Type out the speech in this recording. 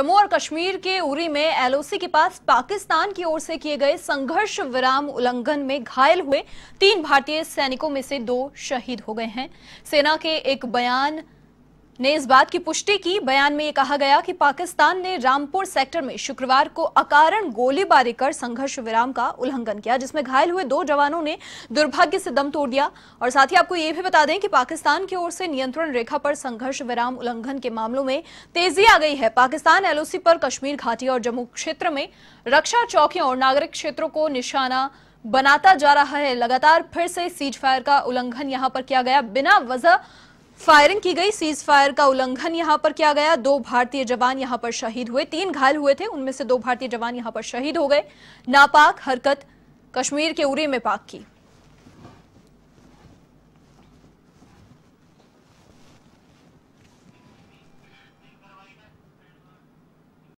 जम्मू और कश्मीर के उरी में एलओसी के पास पाकिस्तान की ओर से किए गए संघर्ष विराम उल्लंघन में घायल हुए तीन भारतीय सैनिकों में से दो शहीद हो गए हैं सेना के एक बयान ने इस बात की पुष्टि की बयान में ये कहा गया कि पाकिस्तान ने रामपुर सेक्टर में शुक्रवार को अकारण गोलीबारी कर संघर्ष विराम का उल्लंघन किया जिसमें घायल हुए दो जवानों ने दुर्भाग्य से दम तोड़ दिया और साथ ही आपको ये भी बता दें कि पाकिस्तान की ओर से नियंत्रण रेखा पर संघर्ष विराम उल्लंघन के मामलों में तेजी आ गई है पाकिस्तान एलओसी पर कश्मीर घाटी और जम्मू क्षेत्र में रक्षा चौकियों और नागरिक क्षेत्रों को निशाना बनाता जा रहा है लगातार फिर से सीज फायर का उल्लंघन यहां पर किया गया बिना वजह फायरिंग की गई सीज फायर का उल्लंघन यहां पर किया गया दो भारतीय जवान यहां पर शहीद हुए तीन घायल हुए थे उनमें से दो भारतीय जवान यहां पर शहीद हो गए नापाक हरकत कश्मीर के उरी में पाक की